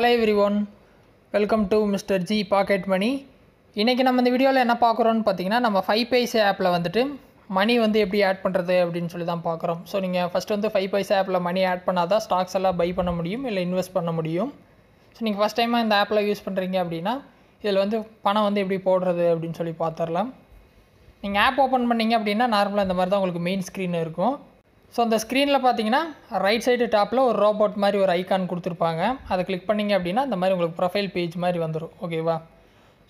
hello everyone welcome to mister G pocket money இன்றைக்கி நம்ம இந்த வீடியோவில் என்ன பார்க்குறோன்னு பார்த்தீங்கன்னா நம்ம ஃபைவ் பைசா ஆப்பில் வந்துட்டு மணி வந்து எப்படி ஆட் பண்ணுறது அப்படின்னு சொல்லி தான் பார்க்குறோம் ஸோ நீங்கள் ஃபஸ்ட் வந்து ஃபைவ் பைசா ஆப்பில் மணி ஆட் பண்ணால் தான் ஸ்டாக்ஸ் எல்லாம் பை பண்ண முடியும் இல்லை இன்வெஸ்ட் பண்ண முடியும் ஸோ நீங்கள் ஃபஸ்ட் டைமாக இந்த ஆப்பில் யூஸ் பண்ணுறீங்க அப்படின்னா இதில் வந்து பணம் வந்து எப்படி போடுறது அப்படின்னு சொல்லி பார்த்துடலாம் நீங்கள் ஆப் ஓப்பன் பண்ணிங்க அப்படின்னா நார்மலாக இந்த மாதிரி தான் உங்களுக்கு மெயின் ஸ்க்ரீன் இருக்கும் ஸோ அந்த ஸ்க்ரீனில் பார்த்தீங்கன்னா ரைட் சைடு டாப்பில் ஒரு ரோபோட் மாதிரி ஒரு ஐக்கான் கொடுத்துருப்பாங்க அதை கிளிக் பண்ணிங்க அப்படின்னா இந்த மாதிரி உங்களுக்கு ப்ரொஃபைல் பேஜ் மாதிரி வந்துடும் ஓகேவா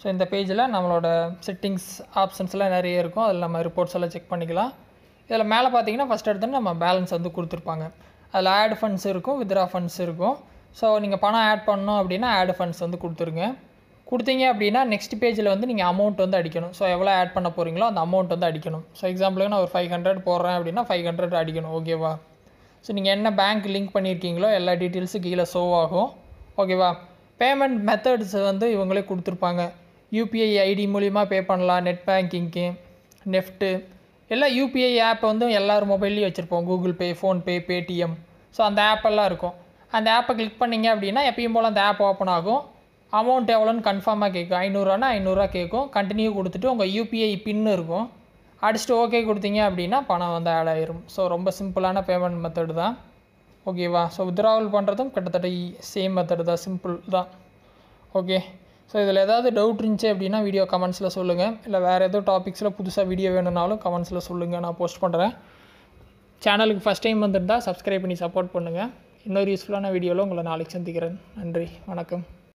ஸோ இந்த பேஜில் நம்மளோட செட்டிங்ஸ் ஆப்ஷன்ஸ்லாம் நிறைய இருக்கும் அதில் நம்ம ரிப்போர்ட்ஸ் எல்லாம் செக் பண்ணிக்கலாம் இதில் மேலே பார்த்தீங்கன்னா ஃபஸ்ட் எடுத்து நம்ம பேலன்ஸ் வந்து கொடுத்துருப்பாங்க அதில் ஆட் ஃபண்ட்ஸ் இருக்கும் வித்ரா ஃபண்ட்ஸ் இருக்கும் ஸோ நீங்கள் பணம் ஆட் பண்ணணும் அப்படின்னா ஆட் ஃபண்ட்ஸ் வந்து கொடுத்துருங்க கொடுத்தீங்க அப்படின்னா நெக்ஸ்ட் பேஜில் வந்து நீங்கள் அமௌண்ட் வந்து அடிக்கணும் ஸோ எவ்வளோ ஆட் பண்ண போகிறீங்களோ அந்த அமௌண்ட் வந்து அடிக்கணும் ஸோ எக்ஸாம்பிளுக்கு நான் ஒரு ஃபைவ் ஹண்ட்ரட் போடுறேன் அப்படின்னா ஃபைவ் ஹண்ட்ரட் அடிக்கணும் ஓகேவா ஸோ நீங்கள் என்ன பேங்க் லிங்க் பண்ணியிருக்கீங்களோ எல்லா டீட்டெயில்ஸும் கீழே ஷோ ஆகும் ஓகேவா பேமெண்ட் மெத்தட்ஸ் வந்து இவங்களே கொடுத்துருப்பாங்க யூபிஐ ஐடி மூலிமா பே பண்ணலாம் நெட் பேங்கிங்க்கு நெஃப்ட்டு எல்லா யூபிஐ ஆப் வந்து எல்லார் மொபைல்லையும் வச்சுருப்போம் Google pay PhonePe Paytm so அந்த ஆப்பெல்லாம் இருக்கும் அந்த ஆப்பை கிளிக் பண்ணிங்க அப்படின்னா எப்பயும் போல் அந்த ஆப் ஓப்பன் ஆகும் அமௌண்ட் எவ்வளோன்னு கன்ஃபார்மாக கேட்கும் ஐநூறுரூவானா ஐநூறுரூவா கேட்கும் கண்டினியூ கொடுத்துட்டு உங்கள் யூபிஐ பின்னு இருக்கும் அடிச்சுட்டு ஓகே கொடுத்தீங்க அப்படின்னா பணம் வந்து ஆட் ஆயிரும் ஸோ ரொம்ப சிம்பிளான பேமெண்ட் மெத்தடு தான் ஓகேவா ஸோ வித்ராவல் பண்ணுறதும் கிட்டத்தட்ட சேம் e-, மெத்தடு தான் சிம்பிள் தான் ஓகே ஸோ இதில் ஏதாவது டவுட் இருந்துச்சு அப்படின்னா வீடியோ கமெண்ட்ஸில் சொல்லுங்கள் இல்லை வேறு எதுவும் டாபிக்ஸில் புதுசாக வீடியோ வேணும்னாலும் கமெண்ட்ஸில் சொல்லுங்கள் நான் போஸ்ட் பண்ணுறேன் சேனலுக்கு ஃபஸ்ட் டைம் வந்துருந்தால் சப்ஸ்கிரைப் பண்ணி சப்போர்ட் பண்ணுங்கள் இன்னொரு யூஸ்ஃபுல்லான வீடியோவில் உங்களை நாளைக்கு சந்திக்கிறேன் நன்றி வணக்கம்